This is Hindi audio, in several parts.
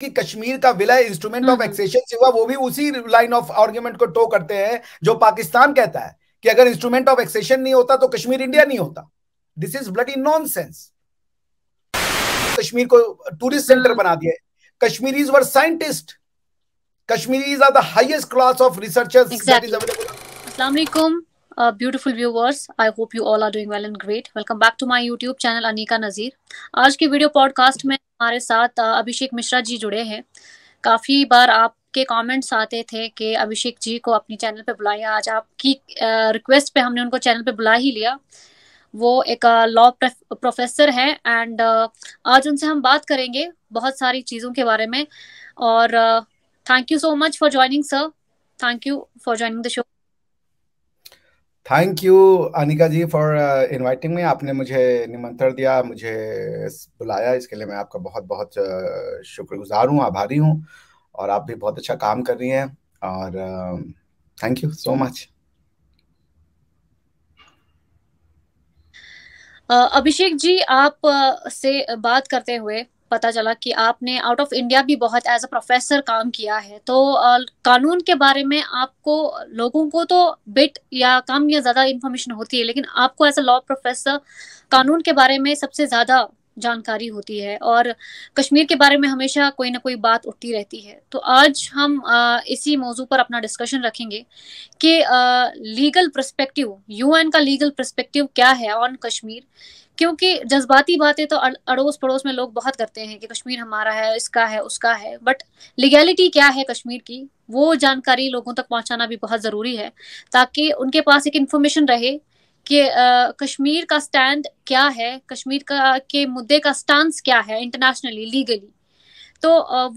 कि कश्मीर का विलय इंस्ट्रूमेंट ऑफ एक्सेशन से हुआ वो भी उसी लाइन ऑफ आर्ग्यूमेंट को टो करते हैं जो पाकिस्तान कहता है कि अगर इंस्ट्रूमेंट ऑफ एक्सेशन नहीं होता तो कश्मीर इंडिया नहीं होता this is blood bloody nonsense Kashmir को टूरिस्ट हम्म। सेंटर बना दिया Kashmiris were scientist Kashmiris are the highest class of researchers that is available अस्सलाम वालेकुम Uh, beautiful viewers, I hope you all are doing well and great. Welcome back to my YouTube channel Anika Nazir. आज के वीडियो पॉडकास्ट में हमारे साथ uh, अभिषेक मिश्रा जी जुड़े हैं काफ़ी बार आपके कमेंट्स आते थे कि अभिषेक जी को अपने चैनल पे बुलाइए आज आपकी रिक्वेस्ट uh, पे हमने उनको चैनल पे बुला ही लिया वो एक लॉ uh, प्रोफेसर हैं एंड आज उनसे हम बात करेंगे बहुत सारी चीज़ों के बारे में और thank you so much for joining sir thank you for joining the show thank you Anika ji for inviting में आपने मुझे निमंत्रण दिया मुझे बुलाया इसके लिए मैं आपका बहुत बहुत uh, शुक्रगुजार हूँ आभारी हूँ और आप भी बहुत अच्छा काम कर रही हैं और thank you so much Abhishek ji आप uh, से बात करते हुए पता चला कि आपने आउट ऑफ इंडिया भी बहुत एज अ प्रोफेसर काम किया है तो कानून के बारे में आपको लोगों को तो बिट या कम या ज़्यादा इन्फॉर्मेशन होती है लेकिन आपको एज अ लॉ प्रोफेसर कानून के बारे में सबसे ज़्यादा जानकारी होती है और कश्मीर के बारे में हमेशा कोई ना कोई बात उठती रहती है तो आज हम इसी मौजू पर अपना डिस्कशन रखेंगे कि लीगल प्रस्पेक्टिव यूएन का लीगल प्रस्पेक्टिव क्या है ऑन कश्मीर क्योंकि जज्बाती बातें तो अड़ोस पड़ोस में लोग बहुत करते हैं कि कश्मीर हमारा है इसका है उसका है बट लीगैलिटी क्या है कश्मीर की वो जानकारी लोगों तक पहुंचाना भी बहुत ज़रूरी है ताकि उनके पास एक इन्फॉर्मेशन रहे कि कश्मीर का स्टैंड क्या है कश्मीर का के मुद्दे का स्टांस क्या है इंटरनेशनली लीगली तो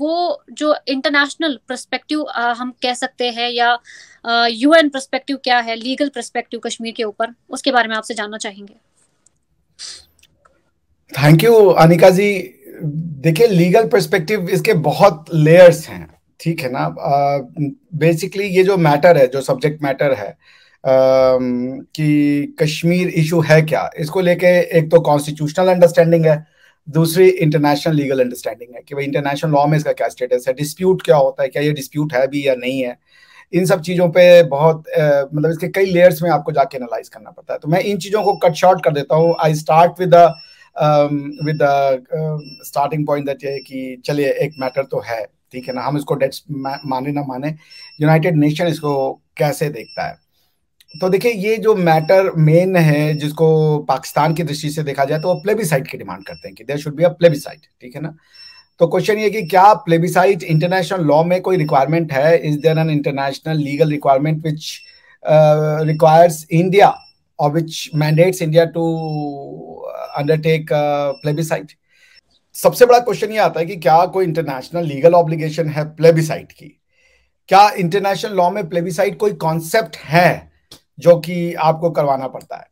वो जो इंटरनेशनल प्रस्पेक्टिव हम कह सकते हैं या यूएन प्रस्पेक्टिव क्या है लीगल प्रस्पेक्टिव कश्मीर के ऊपर उसके बारे में आपसे जानना चाहेंगे थैंक यू अनिका जी देखिए लीगल प्रस्पेक्टिव इसके बहुत लेयर्स हैं ठीक है ना बेसिकली uh, ये जो मैटर है जो सब्जेक्ट मैटर है uh, कि कश्मीर इशू है क्या इसको लेके एक तो कॉन्स्टिट्यूशनल अंडरस्टैंडिंग है दूसरी इंटरनेशनल लीगल अंडरस्टैंडिंग है कि भाई इंटरनेशनल लॉ में इसका क्या स्टेटस है डिस्प्यूट क्या होता है क्या ये डिस्प्यूट है भी या नहीं है इन सब चीज़ों पे बहुत आ, मतलब इसके कई लेयर्स में आपको जाके एनालाइज करना पड़ता है तो मैं इन चीज़ों को कट शॉर्ट कर देता हूँ I start with with starting point that ये कि चलिए एक मैटर तो है ठीक है ना हम इसको डेट्स माने ना माने यूनाइटेड नेशन इसको कैसे देखता है तो देखिए ये जो मैटर मेन है जिसको पाकिस्तान की दृष्टि से देखा जाए तो वो प्लेबिसाइड की डिमांड करते हैं कि there should be a plebiscite ठीक है ना तो क्वेश्चन ये कि क्या प्लेबिसाइड इंटरनेशनल लॉ में कोई रिक्वायरमेंट है is there an international legal requirement which requires India और which mandates India to undertake plebiscite सबसे बड़ा क्वेश्चन ये आता है कि क्या कोई इंटरनेशनल लीगल ऑब्लिगेशन है प्लेबिसाइड की क्या इंटरनेशनल लॉ में प्लेबिसाइड कोई कॉन्सेप्ट है जो कि आपको करवाना पड़ता है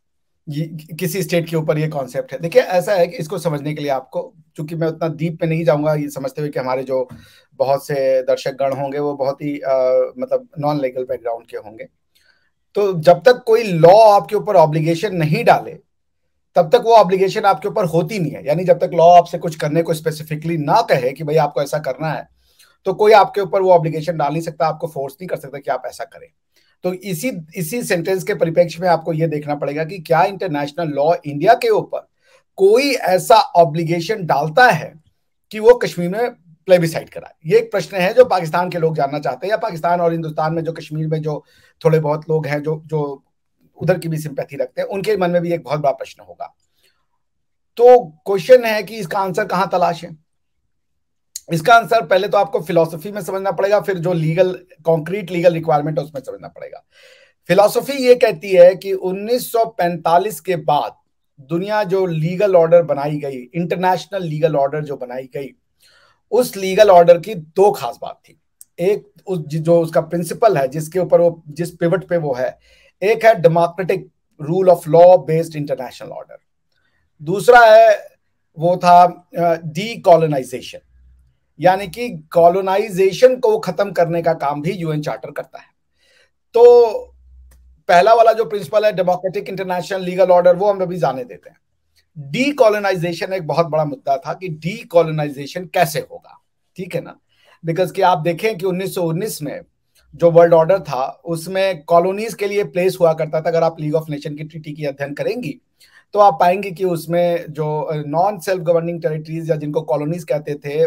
ये किसी स्टेट के ऊपर ये कॉन्सेप्ट है देखिए ऐसा है कि इसको समझने के लिए आपको चूंकि मैं उतना दीप में नहीं जाऊंगा ये समझते हुए कि हमारे जो बहुत से दर्शक गण होंगे वो बहुत ही आ, मतलब नॉन लीगल बैकग्राउंड के होंगे तो जब तक कोई लॉ आपके ऊपर ऑब्लिगेशन नहीं डाले तब तक वो ऑब्लिगेशन आपके ऊपर होती नहीं है यानी जब तक लॉ आपसे कुछ करने को स्पेसिफिकली ना कहे कि भाई आपको ऐसा करना है तो कोई आपके ऊपर वो ऑब्लिगेशन डाल नहीं सकता आपको फोर्स नहीं कर सकता कि आप ऐसा करें तो इसी इसी सेंटेंस के परिप्रेक्ष्य में आपको यह देखना पड़ेगा कि क्या इंटरनेशनल लॉ इंडिया के ऊपर कोई ऐसा ऑब्लिगेशन डालता है कि वो कश्मीर में प्लेबिसाइड कराए ये एक प्रश्न है जो पाकिस्तान के लोग जानना चाहते हैं या पाकिस्तान और हिंदुस्तान में जो कश्मीर में जो थोड़े बहुत लोग हैं जो जो उधर की भी सिंपैथी रखते हैं उनके मन में भी एक बहुत बड़ा प्रश्न होगा तो क्वेश्चन है कि इसका आंसर तलाश तलाशें इसका आंसर पहले तो आपको फिलोसफी में समझना पड़ेगा फिर जो लीगल कॉन्क्रीट लीगल रिक्वायरमेंट है उसमें समझना पड़ेगा फिलोसफी ये कहती है कि 1945 के बाद दुनिया जो लीगल ऑर्डर बनाई गई इंटरनेशनल लीगल ऑर्डर जो बनाई गई उस लीगल ऑर्डर की दो खास बात थी एक उस जो उसका प्रिंसिपल है जिसके ऊपर वो जिस पिवट पे वो है एक है democratic rule of law based international order दूसरा है वो था डी uh, कॉलोनाइजेशन यानी कि कॉलोनाइजेशन को खत्म करने का काम भी यूएन चार्टर करता है तो पहला वाला जो प्रिंसिपल है डेमोक्रेटिक इंटरनेशनल लीगल ऑर्डर वो हम अभी जाने देते हैं डीकोलोनाइजेशन एक बहुत बड़ा मुद्दा था कि डीकोलोनाइजेशन कैसे होगा ठीक है ना बिकॉज कि आप देखें कि 1919 में जो वर्ल्ड ऑर्डर था उसमें कॉलोनीज के लिए प्लेस हुआ करता था अगर आप लीग ऑफ नेशन की ट्रीटी की अध्ययन करेंगी तो आप पाएंगे कि उसमें जो नॉन सेल्फ गवर्निंग टेरिटरीज या जिनको कॉलोनीज कहते थे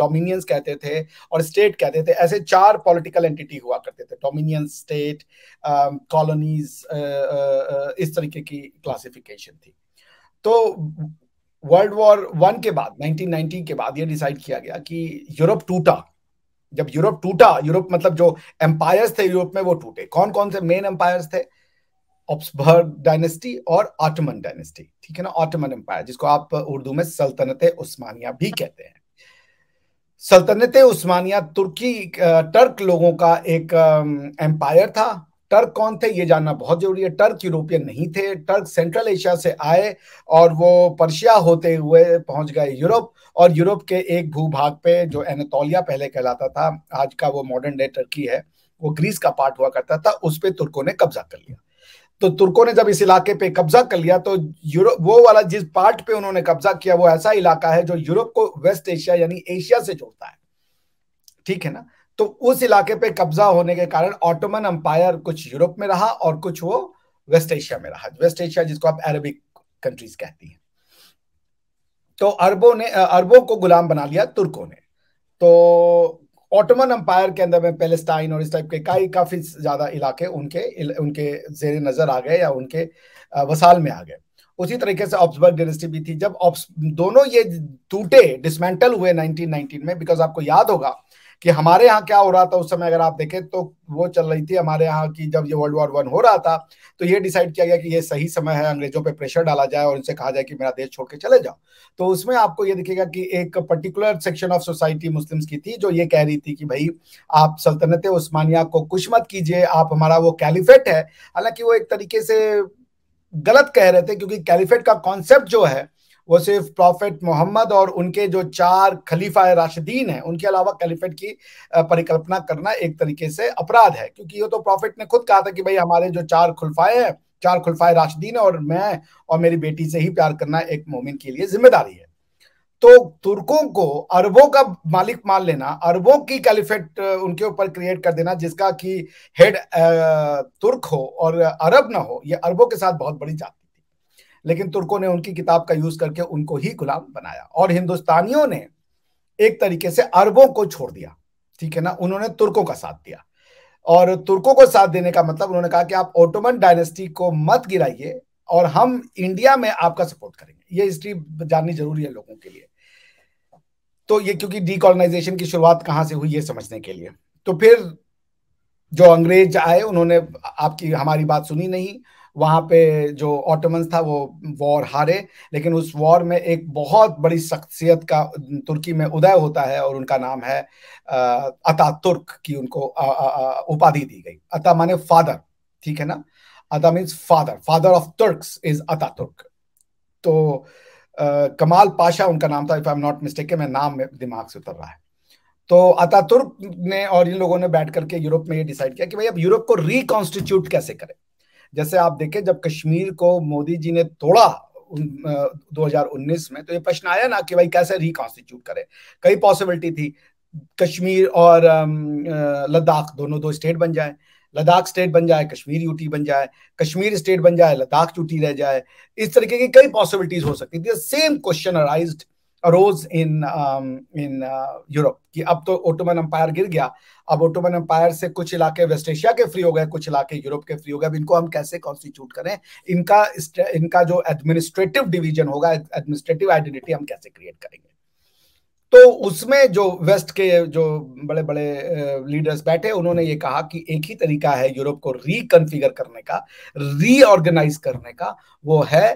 डोमिनियंस कहते थे और स्टेट कहते थे ऐसे चार पॉलिटिकल एंटिटी हुआ करते थे डोमिनियंस स्टेट कॉलोनीज इस तरीके की क्लासिफिकेशन थी तो वर्ल्ड वॉर वन के बाद 1919 के बाद ये डिसाइड किया गया कि यूरोप टूटा जब यूरोप टूटा यूरोप मतलब जो एम्पायर्स थे यूरोप में वो टूटे कौन कौन से मेन एम्पायर्स थे ऑप्सबर्ग डायनेस्टी और ऑटोमन डायनेस्टी ठीक है ना ऑटोमन एम्पायर जिसको आप उर्दू में सल्तनत उस्मानिया भी कहते हैं सल्तनत उस्मानिया तुर्की टर्क लोगों का एक एम्पायर था टर्क कौन थे ये जानना बहुत जरूरी है टर्क यूरोपियन नहीं थे टर्क सेंट्रल एशिया से आए और वो पर्शिया होते हुए पहुंच गए यूरोप और यूरोप के एक भूभाग पे जो एनातोलिया पहले कहलाता था आज का वो मॉडर्न डे टर्की है वो ग्रीस का पार्ट हुआ करता था उस पर तुर्कों ने कब्जा कर लिया तो तुर्कों ने जब इस इलाके पे कब्जा कर लिया तो यूरोप वो वाला जिस पार्ट पे उन्होंने कब्जा किया वो ऐसा इलाका है जो यूरोप को वेस्ट एशिया यानी एशिया से जोड़ता है ठीक है ना तो उस इलाके पे कब्जा होने के कारण ऑटोमन अंपायर कुछ यूरोप में रहा और कुछ वो वेस्ट एशिया में रहा वेस्ट एशिया जिसको आप अरबिक कंट्रीज कहती हैं तो अरबों ने अरबों को गुलाम बना लिया तुर्कों ने तो ऑटोमन अम्पायर के अंदर में पेलेस्टाइन और इस टाइप के कई काफ़ी ज़्यादा इलाके उनके उनके जेर नज़र आ गए या उनके वसाल में आ गए उसी तरीके से ऑप्सबर्ग डिनेस्टी भी थी जब ऑप्स दोनों ये टूटे डिसमेंटल हुए 1919 में बिकॉज आपको याद होगा कि हमारे यहाँ क्या हो रहा था उस समय अगर आप देखें तो वो चल रही थी हमारे यहाँ की जब ये वर्ल्ड वॉर वन हो रहा था तो ये डिसाइड किया गया कि ये सही समय है अंग्रेजों पर प्रेशर डाला जाए और उनसे कहा जाए कि मेरा देश छोड़ के चले जाओ तो उसमें आपको ये दिखेगा कि एक particular section of society Muslims की थी जो ये कह रही थी कि भाई आप सल्तनत उस्मानिया को कुछ मत कीजिए आप हमारा वो कैलिफेट है हालांकि वो एक तरीके से गलत कह रहे थे क्योंकि कैलिफेट का कॉन्सेप्ट जो है वो सिर्फ प्रॉफेट मोहम्मद और उनके जो चार खलीफा राशिदीन हैं उनके अलावा खलीफेट की परिकल्पना करना एक तरीके से अपराध है क्योंकि ये तो प्रॉफेट ने खुद कहा था कि भाई हमारे जो चार खुलफाए हैं चार खुलफाए राशिदीन और मैं और मेरी बेटी से ही प्यार करना एक मोमिन के लिए जिम्मेदारी है तो तुर्कों को अरबों का मालिक मान लेना अरबों की कैलिफेट उनके ऊपर क्रिएट कर देना जिसका कि हेड तुर्क हो और अरब ना हो ये अरबों के साथ बहुत बड़ी जाति लेकिन तुर्कों ने उनकी किताब का यूज करके उनको ही गुलाम बनाया और हिंदुस्तानियों ने एक तरीके से अरबों को छोड़ दिया ठीक है ना उन्होंने तुर्कों का साथ दिया और तुर्कों को साथ देने का मतलब उन्होंने कहा कि आप ओटोमन डायनेस्टी को मत गिराइए और हम इंडिया में आपका सपोर्ट करेंगे ये हिस्ट्री जाननी जरूरी है लोगों के लिए तो ये क्योंकि डीकोलोनाइजेशन की शुरुआत कहां से हुई ये समझने के लिए तो फिर जो अंग्रेज आए उन्होंने आपकी हमारी बात सुनी नहीं वहाँ पे जो ऑटोमन्स था वो वॉर हारे लेकिन उस वॉर में एक बहुत बड़ी शख्सियत का तुर्की में उदय होता है और उनका नाम है अता तुर्क की उनको उपाधि दी गई अता माने फादर ठीक है ना Ata means father father of Turks is Ata Turk तो आ, कमाल पाशा उनका नाम था if I am not mistake मैं नाम में दिमाग से उतर रहा है तो अता तुर्क ने और इन लोगों ने बैठ करके यूरोप में ये डिसाइड किया कि भाई अब यूरोप को रिकॉन्स्टिट्यूट कैसे करें जैसे आप देखें जब कश्मीर को मोदी जी ने तोड़ा 2019 में तो ये प्रश्न आया ना कि भाई कैसे रिकॉन्स्टिट्यूट करें कई पॉसिबिलिटी थी कश्मीर और लद्दाख दोनों दो स्टेट बन जाए लद्दाख स्टेट बन जाए कश्मीर यूटी बन जाए कश्मीर स्टेट बन जाए लद्दाख यूटी रह जाए इस तरीके की कई पॉसिबिलिटीज हो सकती थी same question arised rose in in Europe कि अब तो ओटोमन अंपायर गिर गया अब ओटोमन अंपायर से कुछ इलाके वेस्ट एशिया के फ्री हो गए कुछ इलाके यूरोप के फ्री हो गए अब इनको हम कैसे कॉन्स्टिट्यूट करें इनका इनका जो एडमिनिस्ट्रेटिव डिवीजन होगा एडमिनिस्ट्रेटिव आइडेंटिटी हम कैसे क्रिएट करेंगे तो उसमें जो वेस्ट के जो बड़े बड़े लीडर्स बैठे उन्होंने ये कहा कि एक ही तरीका है यूरोप को रिकन्फिगर करने का रीऑर्गेनाइज करने का वो है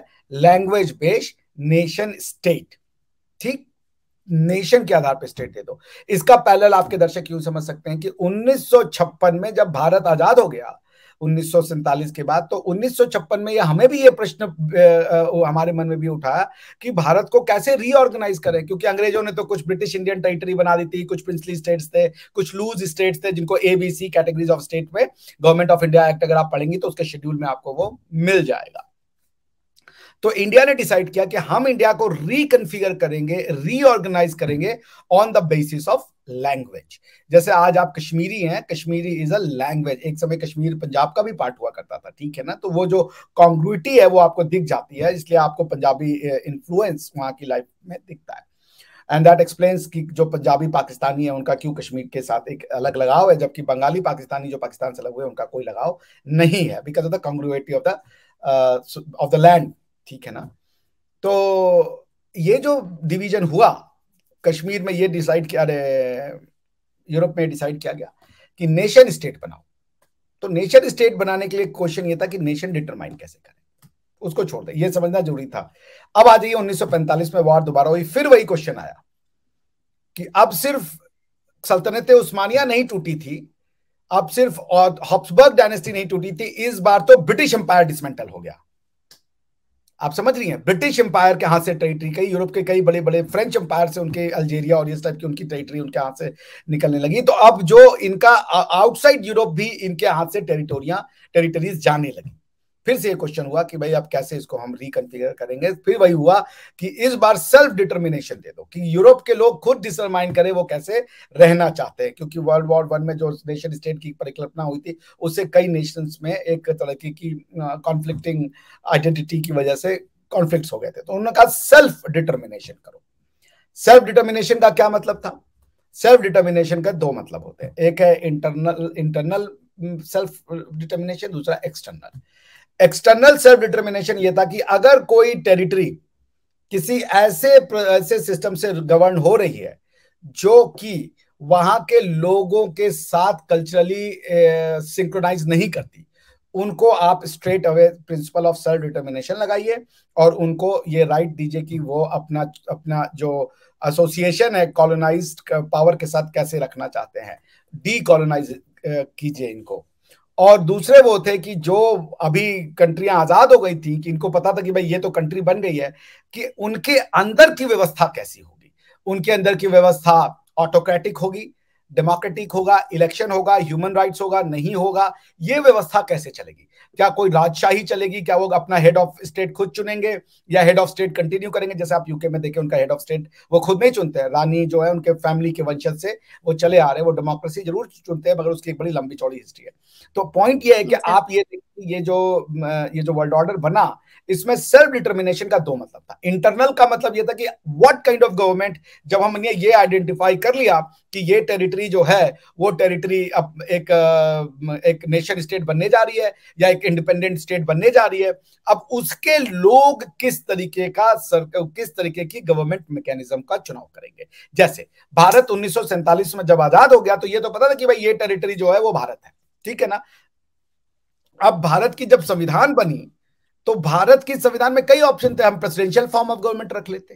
लैंग्वेज बेस्ड नेशन स्टेट ठीक नेशन के आधार पर स्टेट दे दो इसका पैरेलल आपके दर्शक यूं समझ सकते हैं कि 1956 में जब भारत आजाद हो गया उन्नीस के बाद तो उन्नीस में ये हमें भी ये प्रश्न हमारे मन में भी उठाया कि भारत को कैसे रीऑर्गेनाइज करें क्योंकि अंग्रेजों ने तो कुछ ब्रिटिश इंडियन टेरिटरी बना दी थी कुछ प्रिंसली स्टेट्स थे कुछ लूज स्टेट्स थे जिनको एबीसी कैटेगरीज ऑफ स्टेट में गवर्नमेंट ऑफ इंडिया एक्ट अगर आप पढ़ेंगे तो उसके शेड्यूल में आपको वो मिल जाएगा तो इंडिया ने डिसाइड किया कि हम इंडिया को रिकनफिगर करेंगे रीऑर्गेनाइज करेंगे on the basis of language जैसे आज आप कश्मीरी हैं कश्मीरी इज अ लैंग्वेज एक समय कश्मीर पंजाब का भी पार्ट हुआ करता था ठीक है ना तो वो जो कॉन्ग्रुटी है वो आपको दिख जाती है इसलिए आपको पंजाबी इन्फ्लुएंस वहां की लाइफ में दिखता है एंड दैट एक्सप्लेन्स कि जो पंजाबी पाकिस्तानी है उनका क्यों कश्मीर के साथ एक अलग लगाव है जबकि बंगाली पाकिस्तानी जो पाकिस्तान से अलग हुए उनका कोई लगाव नहीं है because of the congruity of the of the land ठीक है ना तो ये जो डिवीजन हुआ कश्मीर में ये डिसाइड किया यूरोप में डिसाइड किया गया कि नेशन स्टेट बनाओ तो नेशन स्टेट बनाने के लिए क्वेश्चन ये था कि नेशन डिटरमाइन कैसे करें उसको छोड़ दे ये समझना जरूरी था अब आ जाइए 1945 में वार दोबारा हुई फिर वही क्वेश्चन आया कि अब सिर्फ सल्तनत उस्मानिया नहीं टूटी थी अब सिर्फ हॉप्सबर्ग डायनेस्टी नहीं टूटी थी इस बार तो ब्रिटिश एम्पायर डिसमेंटल हो गया आप समझ रही हैं ब्रिटिश एम्पायर के हाथ से टेरिटरी कई यूरोप के कई बड़े बड़े फ्रेंच एम्पायर से उनके अल्जेरिया और इस टाइप की उनकी टेरिटरी उनके हाथ से निकलने लगी तो अब जो इनका आउटसाइड uh, यूरोप भी इनके हाथ से टेरिटोरिया टेरिटरीज जाने लगी फिर से ये क्वेश्चन हुआ कि भाई आप कैसे इसको हम रिकनफिगर करेंगे फिर वही हुआ कि इस बार सेल्फ डिटर्मिनेशन दे दो कि यूरोप के लोग खुद डिसरमाइन करें वो कैसे रहना चाहते हैं क्योंकि वर्ल्ड वॉर वन में जो नेशन स्टेट की परिकल्पना हुई थी उससे कई नेशन में एक तरह की कॉन्फ्लिक्टिंग आइडेंटिटी की वजह से कॉन्फ्लिक्ट हो गए थे तो उन्होंने कहा सेल्फ डिटर्मिनेशन करो सेल्फ डिटर्मिनेशन का क्या मतलब था सेल्फ डिटर्मिनेशन का दो मतलब होते हैं एक है इंटरनल इंटरनल सेल्फ डिटर्मिनेशन दूसरा एक्सटर्नल एक्सटर्नल सेल्फ डिटर्मिनेशन ये था कि अगर कोई टेरिटरी किसी ऐसे ऐसे सिस्टम से गवर्न हो रही है जो कि वहां के लोगों के साथ कल्चरली सिंक्रोनाइज नहीं करती उनको आप straight away principle of self determination लगाइए और उनको ये राइट दीजिए कि वो अपना अपना जो एसोसिएशन है कॉलोनाइज पावर के साथ कैसे रखना चाहते हैं डी कॉलोनाइज कीजिए इनको और दूसरे वो थे कि जो अभी कंट्रियां आजाद हो गई थी कि इनको पता था कि भाई ये तो कंट्री बन गई है कि उनके अंदर की व्यवस्था कैसी होगी उनके अंदर की व्यवस्था ऑटोक्रेटिक होगी डेमोक्रेटिक होगा इलेक्शन होगा ह्यूमन राइट्स होगा नहीं होगा ये व्यवस्था कैसे चलेगी क्या कोई राजशाही चलेगी क्या वो अपना हेड ऑफ स्टेट खुद चुनेंगे या हेड ऑफ स्टेट कंटिन्यू करेंगे जैसे आप यूके में देखें उनका हेड ऑफ स्टेट वो खुद नहीं चुनते हैं रानी जो है उनके फैमिली के वंशज से वो चले आ रहे हैं वो डेमोक्रेसी जरूर चुनते हैं मगर उसकी एक बड़ी लंबी चौड़ी हिस्ट्री है तो पॉइंट ये है कि अच्छा। आप ये ये जो ये जो वर्ल्ड ऑर्डर बना इसमें सेल्फ डिटर्मिनेशन का दो मतलब था इंटरनल का मतलब यह था कि व्हाट काइंड ऑफ गवर्नमेंट जब हमने ये आइडेंटिफाई कर लिया कि ये टेरिटरी जो है वो टेरिटरी अब एक एक नेशन स्टेट बनने जा रही है या एक इंडिपेंडेंट स्टेट बनने जा रही है अब उसके लोग किस तरीके का सर किस तरीके की गवर्नमेंट मैकेनिज्म का चुनाव करेंगे जैसे भारत उन्नीस में जब आजाद हो गया तो ये तो पता था कि भाई ये टेरिटरी जो है वो भारत है ठीक है ना अब भारत की जब संविधान बनी तो भारत की संविधान में कई ऑप्शन थे हम प्रेसिडेंशियल फॉर्म ऑफ गवर्नमेंट रख लेते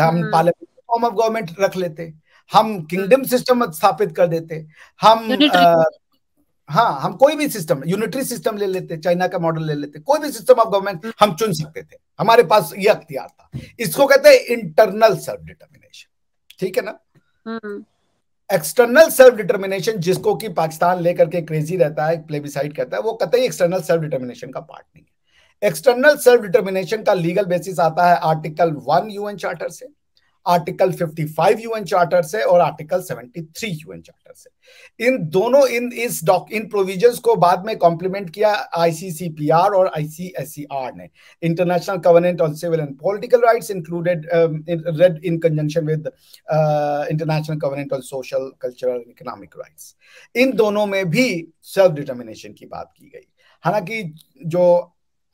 हम पार्लियामेंट्री फॉर्म ऑफ गवर्नमेंट रख लेते हम किंगडम सिस्टम स्थापित कर देते हम हाँ हम कोई भी सिस्टम यूनिटरी सिस्टम ले लेते चाइना का मॉडल ले लेते कोई भी सिस्टम ऑफ गवर्नमेंट हम चुन सकते थे हमारे पास ये अख्तियार था इसको कहते हैं इंटरनल सेल्फ डिटर्मिनेशन ठीक है ना एक्सटर्नल सेल्फ डिटर्मिनेशन जिसको कि पाकिस्तान लेकर के क्रेजी रहता है प्लेबिसाइड कहता है वो कतई एक्सटर्नल सेल्फ डिटर्मिनेशन का पार्ट नहीं है एक्सटर्नल सेल्फ डिटर्मिनेशन का लीगल बेसिस आता है आर्टिकल वन यूएन चार्टर से आर्टिकल 55 यूएन चार्टर से और आर्टिकल 73 यूएन चार्टर से इन दोनों इन इस डॉक इन प्रोविजंस को बाद में कॉम्प्लीमेंट किया आईसीसीपीआर और आईसीएससीआर e ने International Covenant on Civil and Political Rights included read in conjunction with International Covenant on Social Cultural Economic Rights इन दोनों में भी सेल्फ डिटर्मिनेशन की बात की गई हालांकि जो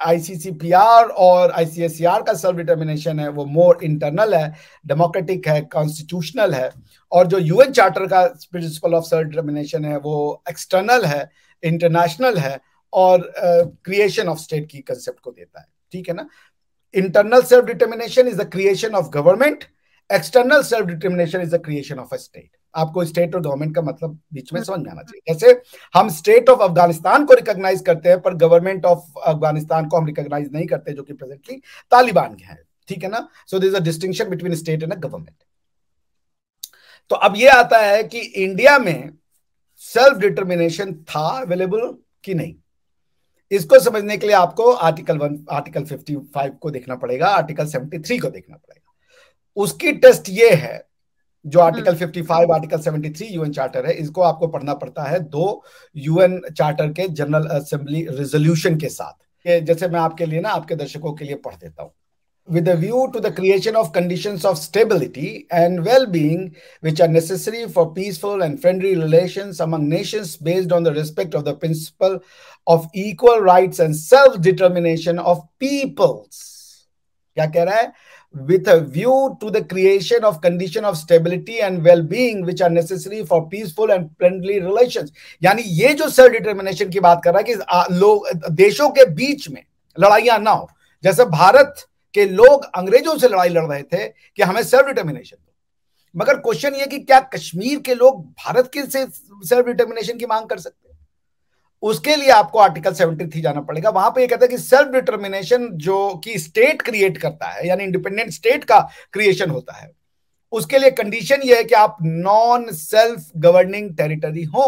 आईसीसीपीआर और आईसीएसआर का सेल्फ डिटर्मिनेशन है वो मोर इंटरनल है डेमोक्रेटिक है कॉन्स्टिट्यूशनल है और जो यूएन चार्टर का प्रिंसिपल ऑफ सेल्फ डिटर्मिनेशन है वो एक्सटर्नल है इंटरनेशनल है और क्रिएशन ऑफ स्टेट की कंसेप्ट को देता है ठीक है ना internal self determination is the creation of government external self determination is the creation of a state आपको स्टेट और गवर्नमेंट का मतलब बीच में हाँ। समझ में आना चाहिए जैसे हम स्टेट ऑफ अफगानिस्तान को रिकॉग्नाइज करते हैं पर गवर्नमेंट ऑफ अफगानिस्तान को हम रिकॉग्नाइज नहीं करते जो कि प्रेजेंटली तालिबान के हैं ठीक है ना so this a distinction between state and a government तो अब ये आता है कि इंडिया में सेल्फ डिटर्मिनेशन था अवेलेबल कि नहीं इसको समझने के लिए आपको article one article fifty five को देखना पड़ेगा आर्टिकल सेवेंटी थ्री को देखना पड़ेगा उसकी टेस्ट ये है जो आर्टिकल 55 आर्टिकल 73 यूएन चार्टर है इसको आपको पढ़ना पड़ता है दो यूएन चार्टर के जनरल असेंबली रेजोल्यूशन के साथ जैसे मैं आपके लिए ना आपके दर्शकों के लिए पढ़ देता हूँ with a view to the creation of conditions of stability and well being, which are necessary for peaceful and friendly relations among nations based on the respect of the principle of equal rights and self determination of peoples. क्या कह रहा है with a view to the creation of condition of stability and well-being which are necessary for peaceful and friendly relations यानी ये जो सेल्फ डिटर्मिनेशन की बात कर रहा है कि लोग देशों के बीच में लड़ाइयां ना हो जैसे भारत के लोग अंग्रेजों से लड़ाई लड़ रहे थे कि हमें सेल्फ डिटर्मिनेशन दो मगर क्वेश्चन ये कि क्या कश्मीर के लोग भारत के से सेल्फ डिटर्मिनेशन की मांग कर सकते उसके लिए आपको आर्टिकल 73 जाना पड़ेगा वहां पे ये कहता है कि सेल्फ डिटर्मिनेशन जो कि स्टेट क्रिएट करता है यानी इंडिपेंडेंट स्टेट का क्रिएशन होता है उसके लिए कंडीशन यह है कि आप नॉन सेल्फ गवर्निंग टेरिटरी हो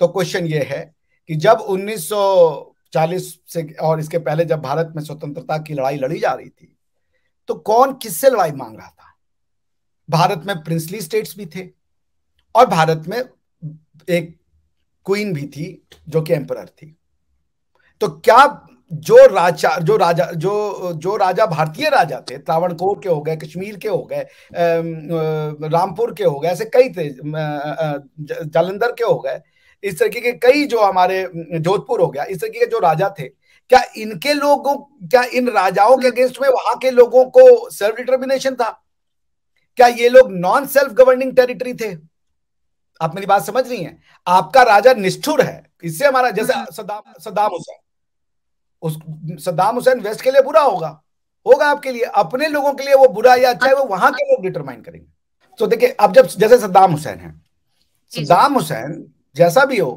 तो क्वेश्चन यह है कि जब 1940 से और इसके पहले जब भारत में स्वतंत्रता की लड़ाई लड़ी जा रही थी तो कौन किससे लड़ाई मांग रहा था भारत में प्रिंसली स्टेट्स भी थे और भारत में एक क्वीन भी थी जो कि एम्पर थी तो क्या जो राजा जो राजा जो जो राजा भारतीय राजा थे त्रावणकोर के हो गए कश्मीर के हो गए रामपुर के हो गए ऐसे कई थे जालंधर के हो गए इस तरीके के कई जो हमारे जोधपुर हो गया इस तरीके के जो राजा थे क्या इनके लोगों क्या इन राजाओं के अगेंस्ट में वहां के लोगों को सेल्फ डिटर्मिनेशन था क्या ये लोग नॉन सेल्फ गवर्निंग टेरिटरी थे आप मेरी बात समझ रही हैं आपका राजा निष्ठुर है इससे हमारा जैसे हम्म। सदाम सदाम हुसैन उस सदाम हुसैन वेस्ट के लिए बुरा होगा होगा आपके लिए अपने लोगों के लिए वो बुरा या अच्छा है वो वहां के लोग डिटरमाइन करेंगे तो देखिए अब जब जैसे सद्दाम हुसैन है सद्दाम हुसैन जैसा भी हो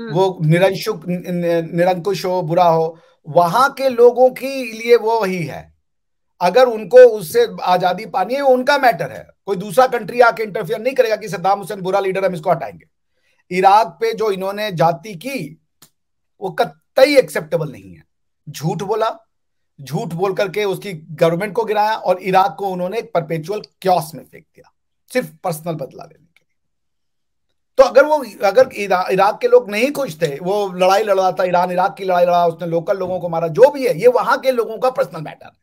हम्म। वो निरंशुक निरंकुश हो बुरा हो वहां के लोगों के लिए वो वही है अगर उनको उससे आजादी पानी है वो उनका मैटर है कोई दूसरा कंट्री आके इंटरफियर नहीं करेगा कि सद्दाम हुसैन बुरा लीडर हम इसको हटाएंगे इराक पे जो इन्होंने जाति की वो कतई एक्सेप्टेबल नहीं है झूठ बोला झूठ बोल करके उसकी गवर्नमेंट को गिराया और इराक को उन्होंने परपेचुअल क्योस में फेंक दिया सिर्फ पर्सनल बदला लेने के लिए तो अगर वो अगर इरा, इराक के लोग नहीं खुश थे वो लड़ाई लड़ रहा था ईरान इराक की लड़ाई लड़ा उसने लोकल लोगों को मारा जो भी है ये वहां के लोगों का पर्सनल मैटर है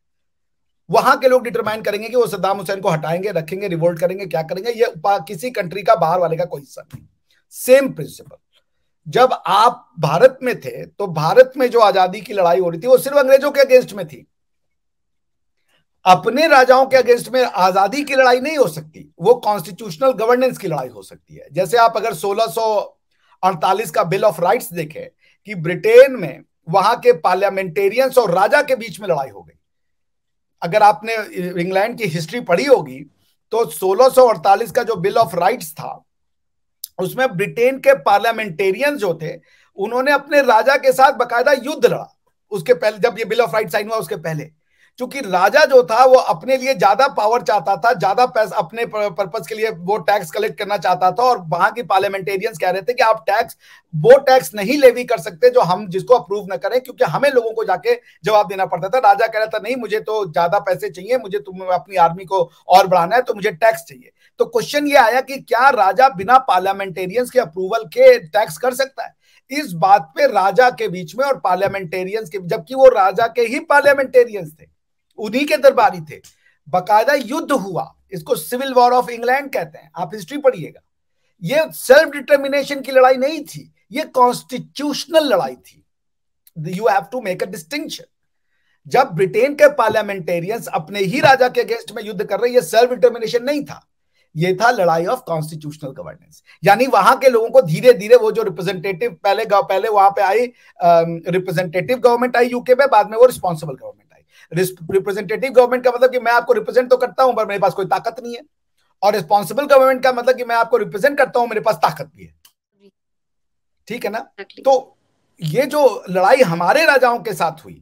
वहां के लोग डिटरमाइन करेंगे कि वो सद्दाम हुसैन को हटाएंगे रखेंगे रिवोल्ट करेंगे क्या करेंगे ये किसी कंट्री का बाहर वाले का कोई हिस्सा नहीं सेम प्रिंसिपल जब आप भारत में थे तो भारत में जो आजादी की लड़ाई हो रही थी वो सिर्फ अंग्रेजों के अगेंस्ट में थी अपने राजाओं के अगेंस्ट में आजादी की लड़ाई नहीं हो सकती वो कॉन्स्टिट्यूशनल गवर्नेंस की लड़ाई हो सकती है जैसे आप अगर 1648 का बिल ऑफ राइट्स देखें कि ब्रिटेन में वहां के पार्लियामेंटेरियंस और राजा के बीच में लड़ाई हो गई अगर आपने इंग्लैंड की हिस्ट्री पढ़ी होगी तो 1648 का जो बिल ऑफ राइट्स था उसमें ब्रिटेन के पार्लियामेंटेरियन जो थे उन्होंने अपने राजा के साथ बकायदा युद्ध लड़ा उसके पहले जब ये बिल ऑफ राइट साइन हुआ उसके पहले क्योंकि राजा जो था वो अपने लिए ज्यादा पावर चाहता था ज्यादा पैसा अपने पर्पज के लिए वो टैक्स कलेक्ट करना चाहता था और वहां की पार्लियामेंटेरियंस कह रहे थे कि आप टैक्स वो टैक्स नहीं लेवी कर सकते जो हम जिसको अप्रूव न करें क्योंकि हमें लोगों को जाके जवाब देना पड़ता था राजा कह रहा था नहीं मुझे तो ज्यादा पैसे चाहिए मुझे तुम अपनी आर्मी को और बढ़ाना है तो मुझे टैक्स चाहिए तो क्वेश्चन ये आया कि क्या राजा बिना पार्लियामेंटेरियंस के अप्रूवल के टैक्स कर सकता है इस बात पे राजा के बीच में और पार्लियामेंटेरियंस के जबकि वो राजा के ही पार्लियामेंटेरियंस थे उन्हीं के दरबारी थे बकायदा युद्ध हुआ इसको सिविल वॉर ऑफ इंग्लैंड कहते हैं आप हिस्ट्री पढ़िएगा ये सेल्फ डिटर्मिनेशन की लड़ाई नहीं थी ये कॉन्स्टिट्यूशनल लड़ाई थी you have to make a distinction जब ब्रिटेन के पार्लियामेंटेरियंस अपने ही राजा के अगेंस्ट में युद्ध कर रहे ये सेल्फ डिटर्मिनेशन नहीं था ये था लड़ाई ऑफ कॉन्स्टिट्यूशनल गवर्नेंस यानी वहां के लोगों को धीरे धीरे वो जो रिप्रेजेंटेटिव पहले पहले वहां पे आई रिप्रेजेंटेटिव गवर्नमेंट आई यूके में बाद में वो रिस्पॉन्सिबल गवर्नमेंट रिप्रेजेंटेटिव गवर्नमेंट का मतलब कि मैं आपको रिप्रेजेंट तो करता हूं पर मेरे पास कोई ताकत नहीं है और रिस्पॉन्सिबल गवर्नमेंट का मतलब कि मैं आपको रिप्रेजेंट करता हूं मेरे पास ताकत भी है ठीक है ना तो ये जो लड़ाई हमारे राजाओं के साथ हुई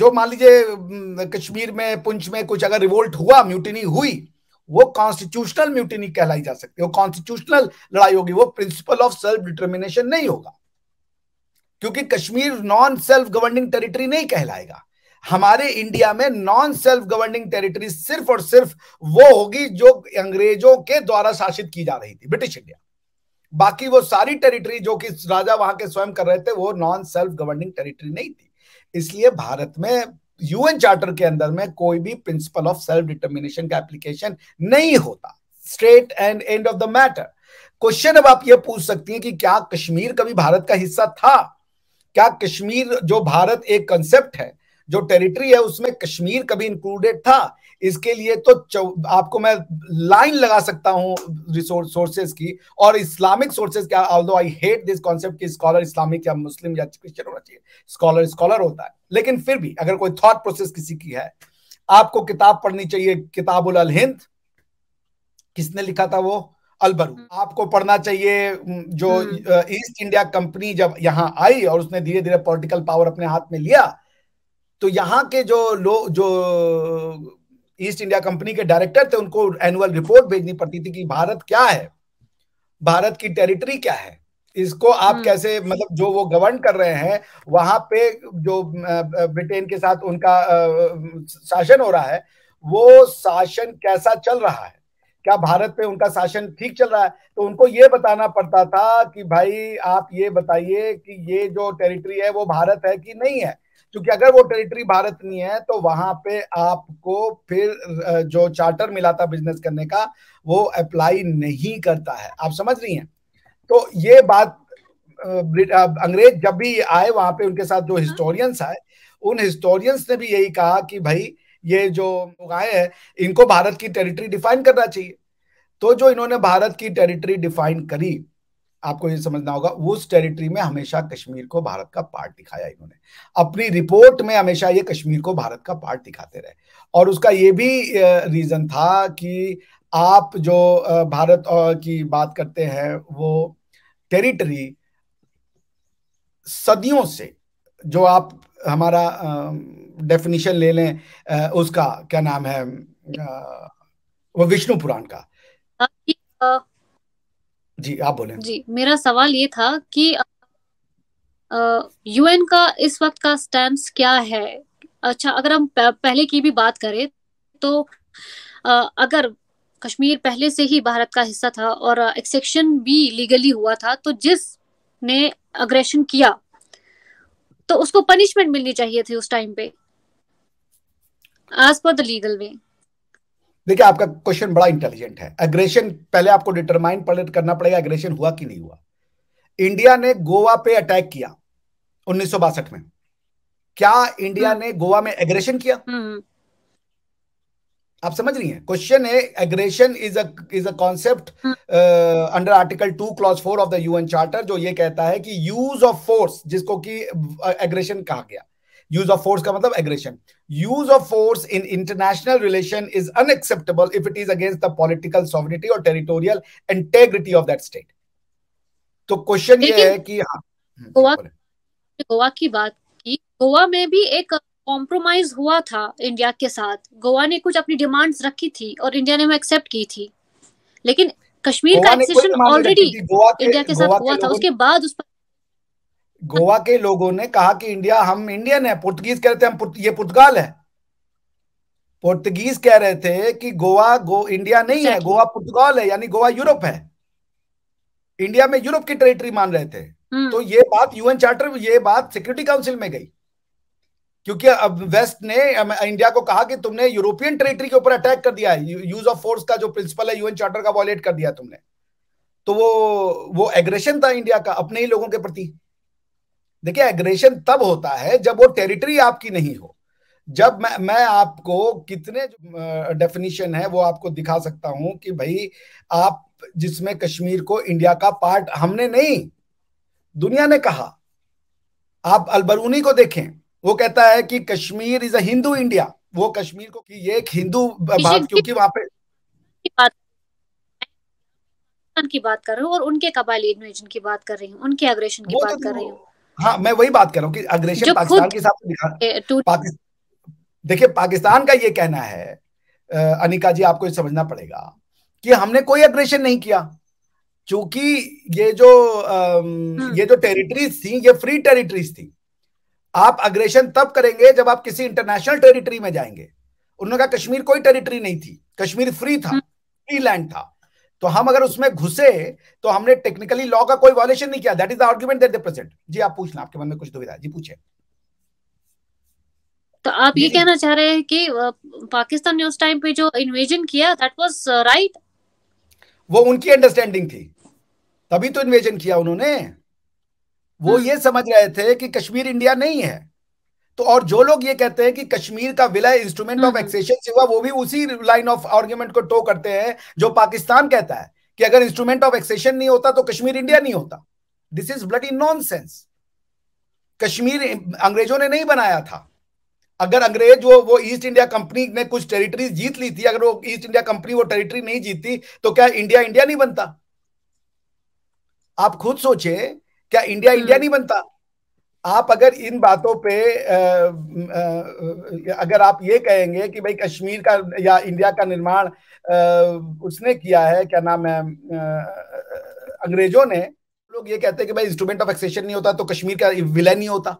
जो मान लीजिए कश्मीर में पुंछ में कुछ अगर रिवोल्ट हुआ म्यूटिनी हुई वो कॉन्स्टिट्यूशनल म्यूटिनी कहलाई जा सकती है वो कॉन्स्टिट्यूशनल लड़ाई होगी वो प्रिंसिपल ऑफ सेल्फ डिटर्मिनेशन नहीं होगा क्योंकि Kashmir non self governing territory नहीं कहलाएगा हमारे इंडिया में नॉन सेल्फ गवर्निंग टेरिटरी सिर्फ और सिर्फ वो होगी जो अंग्रेजों के द्वारा शासित की जा रही थी ब्रिटिश इंडिया बाकी वो सारी टेरिटरी जो कि राजा वहां के स्वयं कर रहे थे वो नॉन सेल्फ गवर्निंग टेरिटरी नहीं थी इसलिए भारत में यूएन चार्टर के अंदर में कोई भी प्रिंसिपल ऑफ सेल्फ डिटर्मिनेशन का एप्लीकेशन नहीं होता straight and end of the matter question अब आप ये पूछ सकती हैं कि क्या कश्मीर कभी भारत का हिस्सा था क्या कश्मीर जो भारत एक कंसेप्ट है जो टेरिटरी है उसमें कश्मीर कभी इंक्लूडेड था इसके लिए तो आपको मैं लाइन लगा सकता हूं सोर्सेज की और इस्लामिक सोर्सेज क्या although I hate this concept की स्कॉलर इस्लामिक या मुस्लिम या क्रिश्चियन होना चाहिए स्कॉलर स्कॉलर होता है लेकिन फिर भी अगर कोई थॉट प्रोसेस किसी की है आपको किताब पढ़नी चाहिए किताबुल अल हिंद किसने लिखा था वो अलबरू हम्म। आपको पढ़ना चाहिए जो ईस्ट इंडिया कंपनी जब यहाँ आई और उसने धीरे धीरे पॉलिटिकल पावर अपने हाथ में लिया तो यहाँ के जो लोग जो ईस्ट इंडिया कंपनी के डायरेक्टर थे उनको एनुअल रिपोर्ट भेजनी पड़ती थी कि भारत क्या है भारत की टेरिटरी क्या है इसको आप हम्म। कैसे मतलब जो वो गवर्न कर रहे हैं वहां पे जो ब्रिटेन के साथ उनका शासन हो रहा है वो शासन कैसा चल रहा है क्या भारत पे उनका शासन ठीक चल रहा है तो उनको ये बताना पड़ता था कि भाई आप ये बताइए कि ये जो टेरिटरी है वो भारत है कि नहीं है क्योंकि अगर वो टेरिटरी भारत नहीं है तो वहां पे आपको फिर जो चार्टर मिला था बिजनेस करने का वो अप्लाई नहीं करता है आप समझ रही हैं तो ये बात अंग्रेज जब भी आए वहां पे उनके साथ जो हाँ। हिस्टोरियंस आए उन हिस्टोरियंस ने भी यही कहा कि भाई ये जो आए हैं इनको भारत की टेरिटरी डिफाइन करना चाहिए तो जो इन्होंने भारत की टेरिटरी डिफाइन करी आपको ये समझना होगा उस टेरिटरी में हमेशा कश्मीर को भारत का पार्ट दिखाया इन्होंने अपनी रिपोर्ट में हमेशा ये कश्मीर को भारत का पार्ट दिखाते रहे और उसका ये भी रीजन था कि आप जो भारत की बात करते हैं वो टेरिटरी सदियों से जो आप हमारा डेफिनेशन ले लें उसका क्या नाम है वो विष्णु पुराण का जी आप बोले जी मेरा सवाल ये था कि यूएन का इस वक्त का स्टैंड क्या है अच्छा अगर हम पहले की भी बात करें तो अगर कश्मीर पहले से ही भारत का हिस्सा था और एक्सेक्शन भी लीगली हुआ था तो जिस ने अग्रेशन किया तो उसको पनिशमेंट मिलनी चाहिए थी उस टाइम पे as per the legal way देखिए आपका क्वेश्चन बड़ा इंटेलिजेंट है एग्रेशन पहले आपको डिटरमाइन करना पड़ेगा एग्रेशन हुआ कि नहीं हुआ इंडिया ने गोवा पे अटैक किया उन्नीस में क्या इंडिया हम्म। ने गोवा में एग्रेशन किया हम्म। आप समझ रही हैं क्वेश्चन है aggression hmm. Is a is a concept under article two clause four of the UN charter जो ये कहता है कि यूज ऑफ फोर्स जिसको कि एग्रेशन कहा गया यूज ऑफ फोर्स का मतलब aggression use of force in international relation is unacceptable if it is against the political sovereignty और territorial integrity of that state तो क्वेश्चन ये है कि हाँ हम्म, गोवा गोवा की बात की गोवा में भी एक कॉम्प्रोमाइज हुआ था इंडिया के साथ गोवा ने कुछ अपनी डिमांड्स रखी थी और इंडिया ने वो एक्सेप्ट की थी लेकिन कश्मीर का ऑलरेडी इंडिया के साथ हुआ था उसके बाद उस पर गोवा के लोगों ने कहा कि इंडिया हम इंडियन है पुर्तगीज रहे थे हम ये पुर्तगाल है पुर्तगीज कह रहे थे कि गोवा गो इंडिया नहीं है गोवा पुर्तगाल है यानी गोवा यूरोप है इंडिया में यूरोप की टेरिटरी मान रहे थे हम्म। तो ये बात यूएन चार्टर ये बात सिक्योरिटी काउंसिल में गई क्योंकि अब वेस्ट ने इंडिया को कहा कि तुमने यूरोपियन टेरिटरी के ऊपर अटैक कर दिया है यूज ऑफ फोर्स का जो प्रिंसिपल है यूएन चार्टर का वॉलेट कर दिया तुमने तो वो वो एग्रेशन था इंडिया का अपने ही लोगों के प्रति देखिए एग्रेशन तब होता है जब वो टेरिटरी आपकी नहीं हो जब मैं मैं आपको कितने डेफिनेशन है वो आपको दिखा सकता हूं कि भाई आप जिसमें कश्मीर को इंडिया का पार्ट हमने नहीं दुनिया ने कहा आप अलबरूनी को देखें वो कहता है कि Kashmir is a Hindu India वो कश्मीर को कि ये एक हिंदू बात क्योंकि वहां पे की बात कर रहा हूँ और उनके कबायली इन्वेजन की बात कर रही हूँ उनके अग्रेशन की बात तो कर रही हूँ हाँ मैं वही बात कर रहा हूँ कि अग्रेशन पाकिस्तान के हिसाब से देखिए पाकिस्तान का ये कहना है अनिका जी आपको समझना पड़ेगा कि हमने कोई अग्रेशन नहीं किया क्योंकि ये जो हम्म। ये जो टेरिटरीज थी ये फ्री टेरिटरीज थी आप अग्रेशन तब करेंगे जब आप किसी इंटरनेशनल टेरिटरी में जाएंगे उन्होंने कहा कश्मीर कोई टेरिटरी नहीं थी कश्मीर फ्री था फ्री हम्म। लैंड था तो हम अगर उसमें घुसे तो हमने टेक्निकली लॉ का कोई वॉलेशन नहीं किया that is the argument that they present जी आप पूछना आपके मन में कुछ दुविधा जी पूछे तो आप ये कहना चाह रहे हैं कि पाकिस्तान ने उस टाइम पे जो इन्वेजन किया दैट वाज राइट वो उनकी अंडरस्टैंडिंग थी तभी तो इन्वेजन किया उन्होंने वो हाँ. ये समझ रहे थे कि कश्मीर इंडिया नहीं है तो और जो लोग ये कहते हैं कि कश्मीर का विलय इंस्ट्रूमेंट ऑफ एक्सेशन से हुआ वो भी उसी लाइन ऑफ आर्ग्यूमेंट को टो करते हैं जो पाकिस्तान कहता है कि अगर इंस्ट्रूमेंट ऑफ एक्सेशन नहीं होता तो कश्मीर इंडिया नहीं होता this is blood in non Kashmir अंग्रेजों ने नहीं बनाया था अगर अंग्रेज वो वो ईस्ट इंडिया कंपनी ने कुछ टेरिटरी जीत ली थी अगर वो ईस्ट इंडिया कंपनी वो टेरिटरी नहीं जीतती तो क्या इंडिया इंडिया नहीं बनता आप खुद सोचे क्या इंडिया इंडिया हम्म। नहीं बनता आप अगर इन बातों पे आ, आ, अगर आप ये कहेंगे कि भाई कश्मीर का या इंडिया का निर्माण उसने किया है क्या नाम है अंग्रेजों ने लोग ये कहते हैं कि भाई इंस्ट्रूमेंट ऑफ एक्सेशन नहीं होता तो कश्मीर का विलय नहीं होता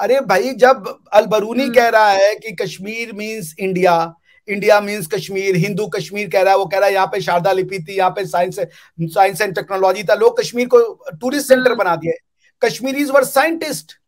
अरे भाई जब अलबरूनी हम्म। कह रहा है कि Kashmir means India India means Kashmir Hindu Kashmir कह रहा है वो कह रहा है यहाँ पे शारदा लिपि थी यहाँ पे साइंस साइंस एंड टेक्नोलॉजी था लोग कश्मीर को टूरिस्ट हम्म। सेंटर बना दिया कश्मीरीज वर साइंटिस्ट